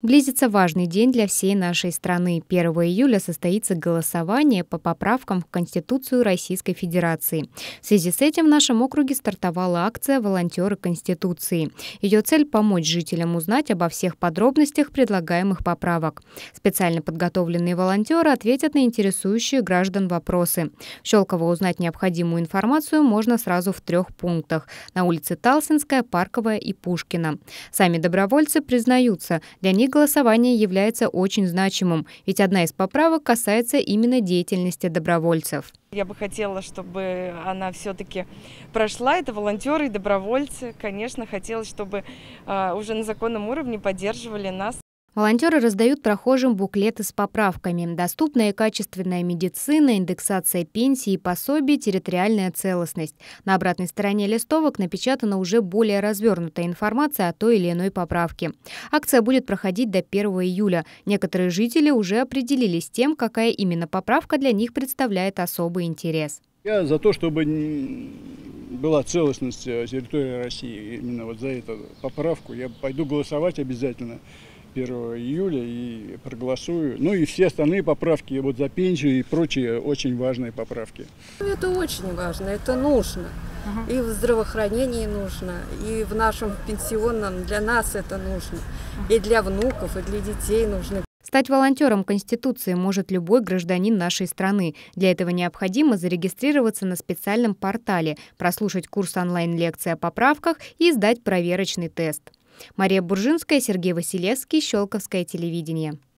Близится важный день для всей нашей страны. 1 июля состоится голосование по поправкам в Конституцию Российской Федерации. В связи с этим в нашем округе стартовала акция «Волонтеры Конституции». Ее цель – помочь жителям узнать обо всех подробностях предлагаемых поправок. Специально подготовленные волонтеры ответят на интересующие граждан вопросы. В Щелково узнать необходимую информацию можно сразу в трех пунктах – на улице Талсинская, Парковая и Пушкина. Сами добровольцы признаются, для них голосование является очень значимым, ведь одна из поправок касается именно деятельности добровольцев. Я бы хотела, чтобы она все-таки прошла. Это волонтеры и добровольцы. Конечно, хотелось, чтобы а, уже на законном уровне поддерживали нас Волонтеры раздают прохожим буклеты с поправками. Доступная и качественная медицина, индексация пенсии и пособий, территориальная целостность. На обратной стороне листовок напечатана уже более развернутая информация о той или иной поправке. Акция будет проходить до 1 июля. Некоторые жители уже определились с тем, какая именно поправка для них представляет особый интерес. Я за то, чтобы была целостность э, территории России. Именно вот за эту поправку я пойду голосовать обязательно. 1 июля и проголосую. Ну и все остальные поправки вот за пенсию и прочие очень важные поправки. Ну, это очень важно, это нужно. И в здравоохранении нужно, и в нашем пенсионном для нас это нужно. И для внуков, и для детей нужно. Стать волонтером Конституции может любой гражданин нашей страны. Для этого необходимо зарегистрироваться на специальном портале, прослушать курс онлайн-лекции о поправках и сдать проверочный тест. Мария Буржинская, Сергей Василевский, Щелковское телевидение.